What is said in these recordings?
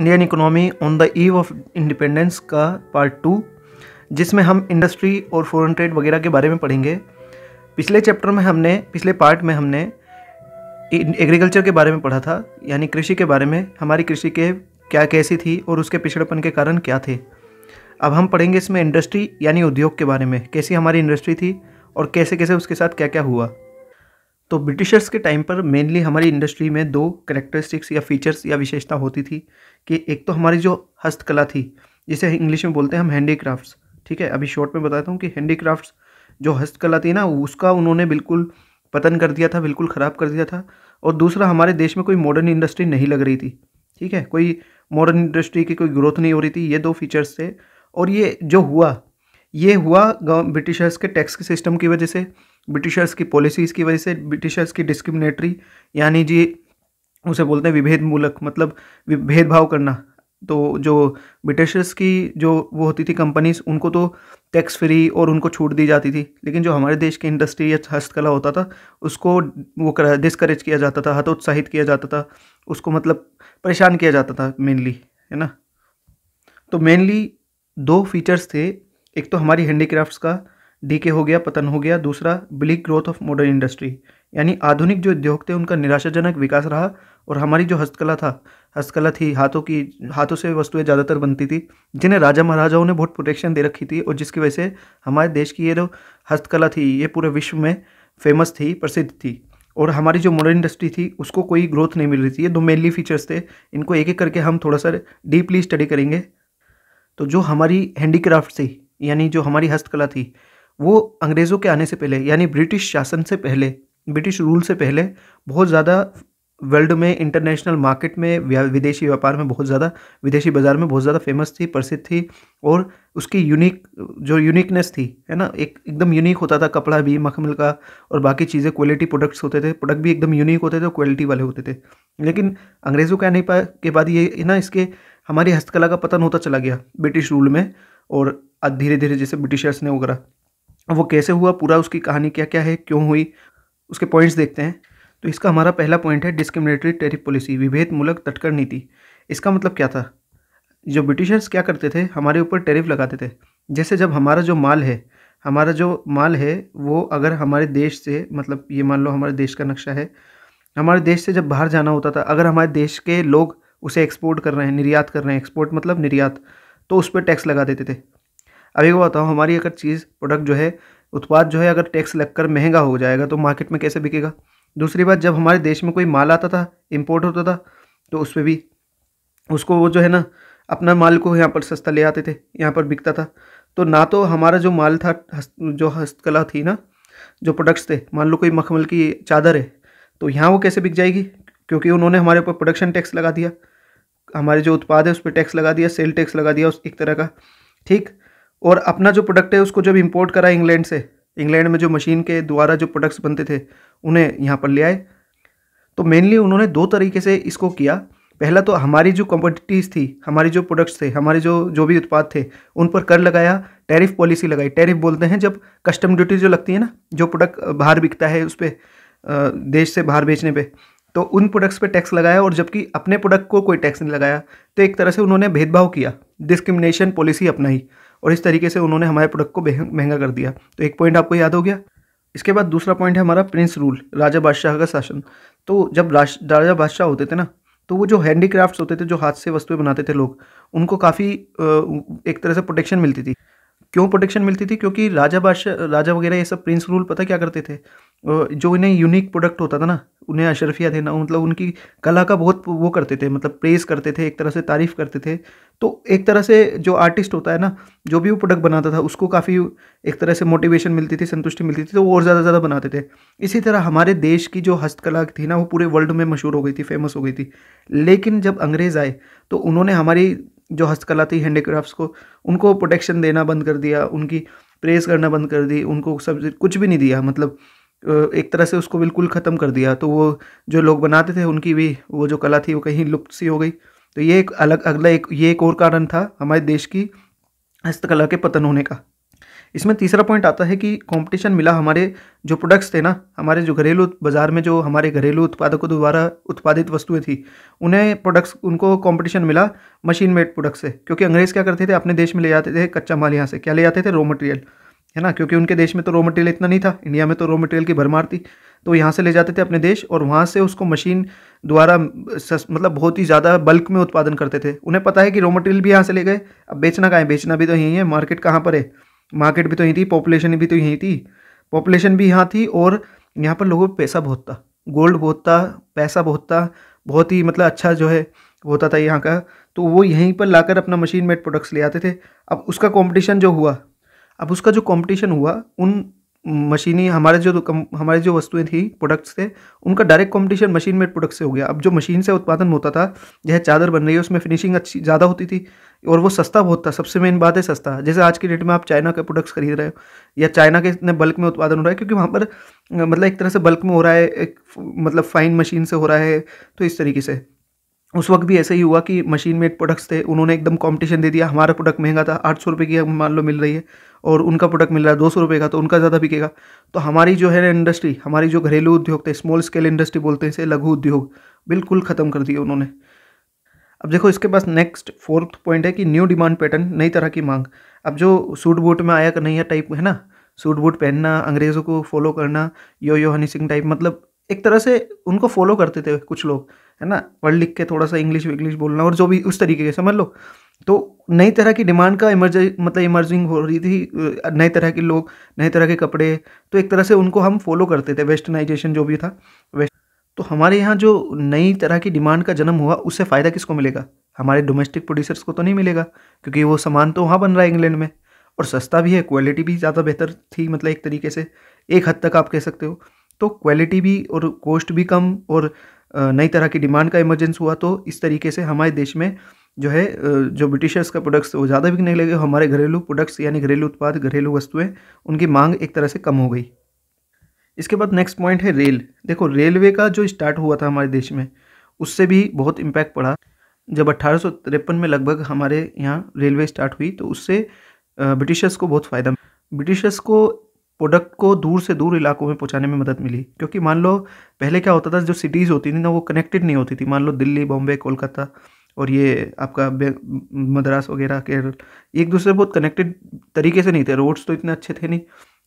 Indian economy on the eve of independence का part two जिसमें हम इंडस्ट्री और फॉरेन ट्रेड वगैरह के बारे में पढ़ेंगे पिछले चैप्टर में हमने पिछले पार्ट में हमने एग्रीकल्चर के बारे में पढ़ा था यानी कृषि के बारे में हमारी कृषि के क्या कैसी थी और उसके पिछड़ेपन के कारण क्या थे अब हम पढ़ेंगे इसमें इंडस्ट्री यानी उद्योग के बारे में कैसी हमारी इंडस्ट्री थी और कैसे कैसे उसके साथ क्या क्या हुआ तो ब्रिटिशर्स के टाइम पर मेनली हमारी इंडस्ट्री में दो करेक्टरिस्टिक्स या फीचर्स या विशेषता होती थी कि एक तो हमारी जो हस्तकला थी जिसे इंग्लिश में बोलते हैं हम हैंडी ठीक है अभी शॉर्ट में बताता हूँ कि हैंडी जो हस्तकला थी ना उसका उन्होंने बिल्कुल पतन कर दिया था बिल्कुल ख़राब कर दिया था और दूसरा हमारे देश में कोई मॉडर्न इंडस्ट्री नहीं लग रही थी ठीक है कोई मॉडर्न इंडस्ट्री की कोई ग्रोथ नहीं हो रही थी ये दो फीचर्स थे और ये जो हुआ ये हुआ ब्रिटिशर्स के टैक्स के सिस्टम की वजह से ब्रिटिशर्स की पॉलिसीज़ की वजह से ब्रिटिशर्स की डिस्क्रिमिनेटरी यानी जी उसे बोलते हैं विभेद मूलक मतलब भेदभाव करना तो जो ब्रिटिशर्स की जो वो होती थी कंपनीज उनको तो टैक्स फ्री और उनको छूट दी जाती थी लेकिन जो हमारे देश की इंडस्ट्री या हस्तकला होता था उसको वो डिस्करेज किया जाता था हतोत्साहित किया जाता था उसको मतलब परेशान किया जाता था मेनली है ना तो मेनली दो फीचर्स थे एक तो हमारी हैंडीक्राफ्ट्स का डीके हो गया पतन हो गया दूसरा bleak growth of modern industry यानी आधुनिक जो उद्योग थे उनका निराशाजनक विकास रहा और हमारी जो हस्तकला था हस्तकला थी हाथों की हाथों से वस्तुएं ज़्यादातर बनती थी जिन्हें राजा महाराजाओं ने बहुत प्रोटेक्शन दे रखी थी और जिसकी वजह से हमारे देश की ये जो हस्तकला थी ये पूरे विश्व में फेमस थी प्रसिद्ध थी और हमारी जो मॉडर्न इंडस्ट्री थी उसको कोई ग्रोथ नहीं मिल रही थी ये दो मेनली फीचर्स थे इनको एक एक करके हम थोड़ा सा डीपली स्टडी करेंगे तो जो हमारी हैंडीक्राफ्ट थी यानी जो हमारी हस्तकला थी वो अंग्रेज़ों के आने से पहले यानी ब्रिटिश शासन से पहले ब्रिटिश रूल से पहले बहुत ज़्यादा वर्ल्ड में इंटरनेशनल मार्केट में विदेशी व्यापार में बहुत ज़्यादा विदेशी बाज़ार में बहुत ज़्यादा फेमस थी प्रसिद्ध थी और उसकी यूनिक जो यूनिकनेस थी है ना एक एकदम यूनिक होता था कपड़ा भी मखमल का और बाकी चीज़ें क्वालिटी प्रोडक्ट्स होते थे प्रोडक्ट भी एकदम यूनिक होते थे क्वालिटी वाले होते थे लेकिन अंग्रेज़ों के आने के बाद ये ना इसके हमारी हस्तकला का पतन होता चला गया ब्रिटिश रूल में और धीरे धीरे जैसे ब्रिटिशर्स ने वगैरह वो कैसे हुआ पूरा उसकी कहानी क्या क्या है क्यों हुई उसके पॉइंट्स देखते हैं तो इसका हमारा पहला पॉइंट है डिस्क्रिमिनेटरी टेरिफ पॉलिसी विभेद मूलक तटकर नीति इसका मतलब क्या था जो ब्रिटिशर्स क्या करते थे हमारे ऊपर टैरिफ लगाते थे जैसे जब हमारा जो माल है हमारा जो माल है वो अगर हमारे देश से मतलब ये मान लो हमारे देश का नक्शा है हमारे देश से जब बाहर जाना होता था अगर हमारे देश के लोग उसे एक्सपोर्ट कर रहे हैं निर्यात कर रहे हैं एक्सपोर्ट मतलब निर्यात तो उस पर टैक्स लगा देते थे अभी को बताओ हमारी अगर चीज़ प्रोडक्ट जो है उत्पाद जो है अगर टैक्स लगकर महंगा हो जाएगा तो मार्केट में कैसे बिकेगा दूसरी बात जब हमारे देश में कोई माल आता था इम्पोर्ट होता था तो उस पर भी उसको वो जो है ना अपना माल को यहाँ पर सस्ता ले आते थे यहाँ पर बिकता था तो ना तो हमारा जो माल था हस्त, जो हस्तकला थी ना जो प्रोडक्ट्स थे मान लो कोई मखमल की चादर है तो यहाँ वो कैसे बिक जाएगी क्योंकि उन्होंने हमारे ऊपर प्रोडक्शन टैक्स लगा दिया हमारे जो उत्पाद है उस पर टैक्स लगा दिया सेल टैक्स लगा दिया उस एक तरह का ठीक और अपना जो प्रोडक्ट है उसको जब इम्पोर्ट करा इंग्लैंड से इंग्लैंड में जो मशीन के द्वारा जो प्रोडक्ट्स बनते थे उन्हें यहाँ पर ले आए तो मेनली उन्होंने दो तरीके से इसको किया पहला तो हमारी जो कम्पटिटीज़ थी हमारे जो प्रोडक्ट्स थे हमारे जो जो भी उत्पाद थे उन पर कर लगाया टैरिफ पॉलिसी लगाई टैरिफ बोलते हैं जब कस्टम ड्यूटी जो लगती है ना जो प्रोडक्ट बाहर बिकता है उस पर देश से बाहर बेचने पर तो उन प्रोडक्ट्स पे टैक्स लगाया और जबकि अपने प्रोडक्ट को कोई टैक्स नहीं लगाया तो एक तरह से उन्होंने भेदभाव किया डिस्क्रिमिनेशन पॉलिसी अपनाई और इस तरीके से उन्होंने हमारे प्रोडक्ट को महंगा कर दिया तो एक पॉइंट आपको याद हो गया इसके बाद दूसरा पॉइंट है हमारा प्रिंस रूल राजा बादशाह का शासन तो जब राजा बादशाह होते थे ना तो वो जो हैंडीक्राफ्ट्स होते थे जो हाथ से वस्तुएं बनाते थे लोग उनको काफ़ी एक तरह से प्रोटेक्शन मिलती थी क्यों प्रोटेक्शन मिलती थी क्योंकि राजा बादशाह राजा वगैरह ये सब प्रिंस रूल पता क्या करते थे जो इन्हें यूनिक प्रोडक्ट होता था ना उन्हें अशरफिया देना मतलब उनकी कला का बहुत वो करते थे मतलब प्रेस करते थे एक तरह से तारीफ़ करते थे तो एक तरह से जो आर्टिस्ट होता है ना जो भी वो प्रोडक्ट बनाता था उसको काफ़ी एक तरह से मोटिवेशन मिलती थी संतुष्टि मिलती थी तो वो और ज़्यादा ज़्यादा बनाते थे इसी तरह हमारे देश की जो हस्तकला थी ना वो पूरे वर्ल्ड में मशहूर हो गई थी फेमस हो गई थी लेकिन जब अंग्रेज़ आए तो उन्होंने हमारी जो हस्तकला थी हैंडीक्राफ्ट्स को उनको प्रोटेक्शन देना बंद कर दिया उनकी प्रेस करना बंद कर दी उनको सब कुछ भी नहीं दिया मतलब एक तरह से उसको बिल्कुल ख़त्म कर दिया तो वो जो लोग बनाते थे उनकी भी वो जो कला थी वो कहीं लुप्त सी हो गई तो ये एक अलग अगला एक ये एक और कारण था हमारे देश की हस्तकला के पतन होने का इसमें तीसरा पॉइंट आता है कि कंपटीशन मिला हमारे जो प्रोडक्ट्स थे ना हमारे जो घरेलू बाज़ार में जो हमारे घरेलू उत्पादकों द्वारा उत्पादित वस्तुएं थी उन्हें प्रोडक्ट्स उनको कंपटीशन मिला मशीन मेड प्रोडक्ट से क्योंकि अंग्रेज़ क्या करते थे अपने देश में ले जाते थे कच्चा माल यहाँ से क्या ले जाते थे रॉ मटेरियल है ना क्योंकि उनके देश में तो रॉ मटेरियल इतना नहीं था इंडिया में तो रॉ मटेरियल की भरमार थी तो यहाँ से ले जाते थे अपने देश और वहाँ से उसको मशीन द्वारा मतलब बहुत ही ज़्यादा बल्क में उत्पादन करते थे उन्हें पता है कि रॉ मटेरियल भी यहाँ से ले गए अब बेचना कहाँ है बेचना भी तो यहीं है मार्केट कहाँ पर है मार्केट भी तो यहीं थी पॉपुलेशन भी तो यहीं थी पॉपुलेशन भी यहाँ थी और यहाँ पर लोगों पर पैसा बहुत था गोल्ड बहुत था पैसा बहुत था बहुत ही मतलब अच्छा जो है होता था यहाँ का तो वो यहीं पर लाकर अपना मशीन मेड प्रोडक्ट्स ले आते थे अब उसका कंपटीशन जो हुआ अब उसका जो कंपटीशन हुआ उन मशीनी हमारे जो हमारे जो वस्तुएं थी प्रोडक्ट्स थे उनका direct competition machine made product से हो गया अब जो मशीन से उत्पादन होता था यह चादर बन रही है उसमें फिनिशिंग अच्छी ज़्यादा होती थी और वो सस्ता बहुत था सबसे मेन बात है सस्ता जैसे आज की डेट में आप चाइना के प्रोडक्ट्स खरीद रहे हो या चाइना के इतने बल्क में उत्पादन हो रहा है क्योंकि वहाँ पर मतलब एक तरह से बल्क में हो रहा है एक मतलब फाइन मशीन से हो रहा है तो इस तरीके से उस वक्त भी ऐसा ही हुआ कि मशीन मेड प्रोडक्ट्स थे उन्होंने एकदम कंपटीशन दे दिया हमारा प्रोडक्ट महंगा था आठ सौ रुपये की मान लो मिल रही है और उनका प्रोडक्ट मिल रहा है दो सौ रुपये का तो उनका ज़्यादा बिकेगा तो हमारी जो है इंडस्ट्री हमारी जो घरेलू उद्योग थे स्मॉल स्केल इंडस्ट्री बोलते हैं इसे लघु उद्योग बिल्कुल ख़त्म कर दिए उन्होंने अब देखो इसके पास नेक्स्ट फोर्थ पॉइंट है कि न्यू डिमांड पैटर्न नई तरह की मांग अब जो सूट बूट में आया नहीं है टाइप है ना सूट बूट पहनना अंग्रेज़ों को फॉलो करना yo yo Honey Singh type मतलब एक तरह से उनको फॉलो करते थे कुछ लोग है ना पढ़ लिख के थोड़ा सा इंग्लिश विंग्लिश बोलना और जो भी उस तरीके के समझ लो तो नई तरह की डिमांड का इमरज मतलब इमर्जिंग हो रही थी नए तरह के लोग नए तरह के कपड़े तो एक तरह से उनको हम फॉलो करते थे वेस्टर्नाइजेशन जो भी था वेस्ट तो हमारे यहाँ जो नई तरह की डिमांड का जन्म हुआ उससे फ़ायदा किसको मिलेगा हमारे डोमेस्टिक प्रोड्यूसर्स को तो नहीं मिलेगा क्योंकि वो सामान तो वहाँ बन रहा है इंग्लैंड में और सस्ता भी है क्वालिटी भी ज़्यादा बेहतर थी मतलब एक तरीके से एक हद तक आप कह सकते हो तो क्वालिटी भी और कॉस्ट भी कम और नई तरह की डिमांड का इमरजेंस हुआ तो इस तरीके से हमारे देश में जो है जो ब्रिटिशर्स का प्रोडक्ट्स वो ज़्यादा बिकने लगे हमारे घरेलू प्रोडक्ट्स यानी घरेलू उत्पाद घरेलू वस्तुएं उनकी मांग एक तरह से कम हो गई इसके बाद नेक्स्ट पॉइंट है रेल देखो रेलवे का जो स्टार्ट हुआ था हमारे देश में उससे भी बहुत इम्पैक्ट पड़ा जब अट्ठारह में लगभग हमारे यहाँ रेलवे स्टार्ट हुई तो उससे ब्रिटिशर्स को बहुत फ़ायदा ब्रिटिशर्स को प्रोडक्ट को दूर से दूर इलाकों में पहुंचाने में मदद मिली क्योंकि मान लो पहले क्या होता था जो सिटीज़ होती थी ना वो कनेक्टेड नहीं होती थी मान लो दिल्ली बॉम्बे कोलकाता और ये आपका मद्रास वगैरह केरल एक दूसरे बहुत कनेक्टेड तरीके से नहीं थे रोड्स तो इतने अच्छे थे नहीं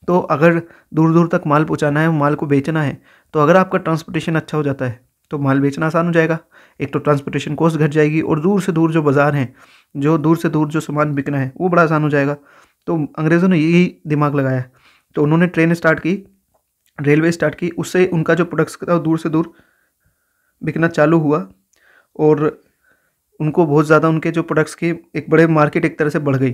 तो अगर दूर दूर तक माल पहुँचाना है माल को बेचना है तो अगर आपका ट्रांसपोर्टेशन अच्छा हो जाता है तो माल बेचना आसान हो जाएगा एक तो ट्रांसपोर्टेशन कॉस्ट घट जाएगी और दूर से दूर जो बाज़ार हैं जो दूर से दूर जो सामान बिकना है वो बड़ा आसान हो जाएगा तो अंग्रेज़ों ने यही दिमाग लगाया तो उन्होंने ट्रेन स्टार्ट की रेलवे स्टार्ट की उससे उनका जो प्रोडक्ट्स था वो दूर से दूर बिकना चालू हुआ और उनको बहुत ज़्यादा उनके जो प्रोडक्ट्स की एक बड़े मार्केट एक तरह से बढ़ गई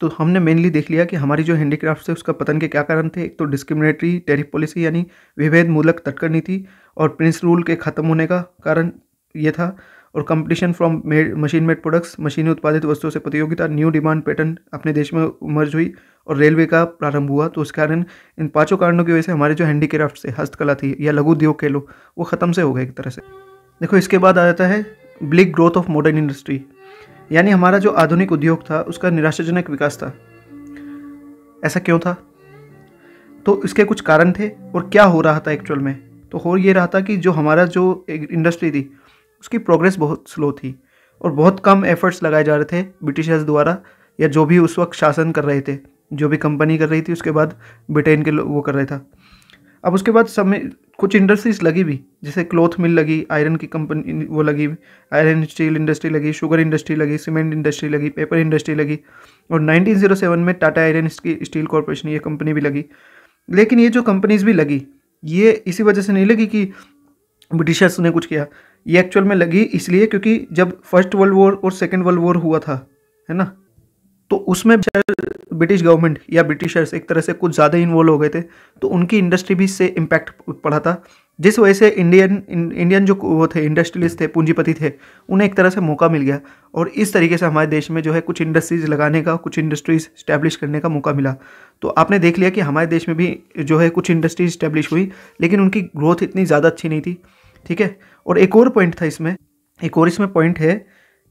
तो हमने मेनली देख लिया कि हमारी जो हैंडीक्राफ्ट है उसका पतन के क्या कारण थे एक तो डिस्क्रिमिनेटरी टैरिफ पॉलिसी यानी विभेद मूलक तटकर नीति और प्रिंस रूल के ख़त्म होने का कारण ये था और competition from made machine made products मशीनी उत्पादित वस्तुओं से प्रतियोगिता न्यू डिमांड पैटर्न अपने देश में उमर्ज हुई और रेलवे का प्रारंभ हुआ तो उस कारण इन पाँचों कारणों की वजह से हमारे जो हैंडीक्राफ्ट से हस्तकला थी या लघु उद्योग कह लो वो ख़त्म से हो गए एक तरह से देखो इसके बाद आ जाता है bleak growth of modern industry यानी हमारा जो आधुनिक उद्योग था उसका निराशाजनक विकास था ऐसा क्यों था तो इसके कुछ कारण थे और क्या हो रहा था एक्चुअल में तो हो ये रहा था कि जो हमारा जो इंडस्ट्री थी उसकी प्रोग्रेस बहुत स्लो थी और बहुत कम एफर्ट्स लगाए जा रहे थे ब्रिटिशर्स द्वारा या जो भी उस वक्त शासन कर रहे थे जो भी कंपनी कर रही थी उसके बाद ब्रिटेन के वो कर रहा था अब उसके बाद सब कुछ इंडस्ट्रीज लगी भी जैसे क्लॉथ मिल लगी आयरन की कंपनी वो लगी आयरन स्टील इंडस्ट्री लगी शुगर इंडस्ट्री लगी सीमेंट इंडस्ट्री लगी पेपर इंडस्ट्री लगी और 1907 में टाटा आयरन स्टील कॉरपोरेशन ये कंपनी भी लगी लेकिन ये जो कंपनीज भी लगी ये इसी वजह से नहीं लगी कि ब्रिटिशर्स ने कुछ किया ये एक्चुअल में लगी इसलिए क्योंकि जब फर्स्ट वर्ल्ड वॉर और सेकेंड वर्ल्ड वॉर हुआ था है ना तो उसमें ब्रिटिश गवर्नमेंट या ब्रिटिशर्स एक तरह से कुछ ज़्यादा इन्वॉल्व हो गए थे तो उनकी इंडस्ट्री भी इससे इम्पैक्ट पड़ा था जिस वजह से इंडियन इंडियन जो वो थे इंडस्ट्रियलिस्ट थे पूंजीपति थे उन्हें एक तरह से मौका मिल गया और इस तरीके से हमारे देश में जो है कुछ इंडस्ट्रीज़ लगाने का कुछ इंडस्ट्रीज़ स्टैब्लिश करने का मौका मिला तो आपने देख लिया कि हमारे देश में भी जो है कुछ इंडस्ट्रीज स्टैब्लिश हुई लेकिन उनकी ग्रोथ इतनी ज़्यादा अच्छी नहीं थी ठीक है और एक और पॉइंट था इसमें एक और इसमें पॉइंट है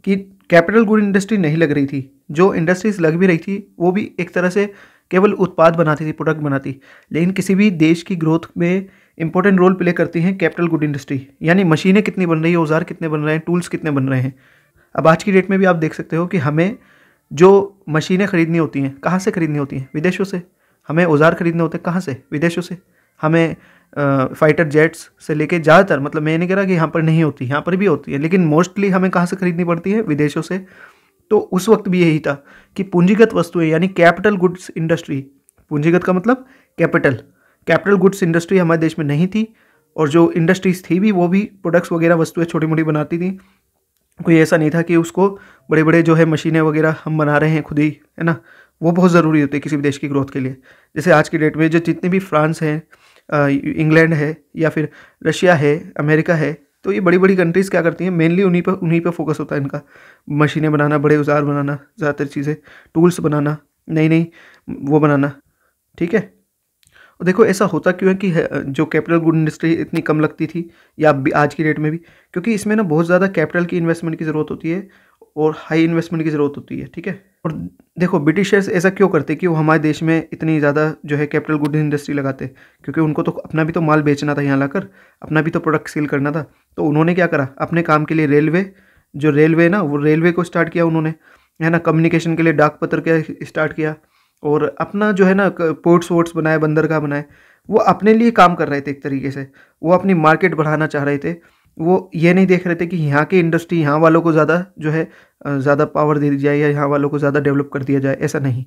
कि कैपिटल गुड इंडस्ट्री नहीं लग रही थी जो इंडस्ट्रीज लग भी रही थी वो भी एक तरह से केवल उत्पाद बनाती थी प्रोडक्ट बनाती लेकिन किसी भी देश की ग्रोथ में इंपॉर्टेंट रोल प्ले करती हैं कैपिटल गुड इंडस्ट्री यानी मशीनें कितनी बन रही है औजार कितने बन रहे हैं टूल्स कितने बन रहे हैं अब आज की डेट में भी आप देख सकते हो कि हमें जो मशीनें खरीदनी होती हैं कहाँ से खरीदनी होती हैं विदेशों से हमें औजार खरीदने होते हैं कहाँ से विदेशों से हमें फाइटर जेट्स से लेके ज़्यादातर मतलब मैं नहीं कह रहा कि यहाँ पर नहीं होती यहाँ पर भी होती है लेकिन मोस्टली हमें कहाँ से खरीदनी पड़ती है विदेशों से तो उस वक्त भी यही था कि पूंजीगत वस्तुएं यानी कैपिटल गुड्स इंडस्ट्री पूंजीगत का मतलब कैपिटल कैपिटल गुड्स इंडस्ट्री हमारे देश में नहीं थी और जो इंडस्ट्रीज थी भी वो भी प्रोडक्ट्स वगैरह वस्तुएं छोटी मोटी बनाती थी कोई ऐसा नहीं था कि उसको बड़े बड़े जो है मशीनें वगैरह हम बना रहे हैं खुद ही है ना वो बहुत ज़रूरी होती है किसी भी देश की ग्रोथ के लिए जैसे आज की डेट में जो जितने भी फ्रांस हैं इंग्लैंड है या फिर रशिया है अमेरिका है तो ये बड़ी बड़ी कंट्रीज़ क्या करती हैं मेनली उन्हीं पर उन्हीं पर फोकस होता है इनका मशीनें बनाना बड़े औजार बनाना ज़्यादातर चीज़ें टूल्स बनाना नई नई वो बनाना ठीक है और देखो ऐसा होता क्यों है कि जो कैपिटल गुड इंडस्ट्री इतनी कम लगती थी या आज की डेट में भी क्योंकि इसमें ना बहुत ज़्यादा कैपिटल की इन्वेस्टमेंट की ज़रूरत होती है और हाई इन्वेस्टमेंट की ज़रूरत होती है ठीक है और देखो ब्रिटिशर्स ऐसा क्यों करते कि वो हमारे देश में इतनी ज़्यादा जो है कैपिटल गुड इंडस्ट्री लगाते क्योंकि उनको तो अपना भी तो माल बेचना था यहाँ लाकर अपना भी तो प्रोडक्ट सेल करना था तो उन्होंने क्या करा अपने काम के लिए रेलवे जो रेलवे ना वो रेलवे को स्टार्ट किया उन्होंने है ना कम्युनिकेशन के लिए डाक पत्र के स्टार्ट किया और अपना जो है ना पोर्ट्स वोर्ट्स बनाए बंदरगाह बनाए वो अपने लिए काम कर रहे थे एक तरीके से वो अपनी मार्केट बढ़ाना चाह रहे थे वो ये नहीं देख रहे थे कि यहाँ की इंडस्ट्री यहाँ वालों को ज़्यादा जो है ज़्यादा पावर दे दी जाए या यहाँ वालों को ज़्यादा डेवलप कर दिया जाए ऐसा नहीं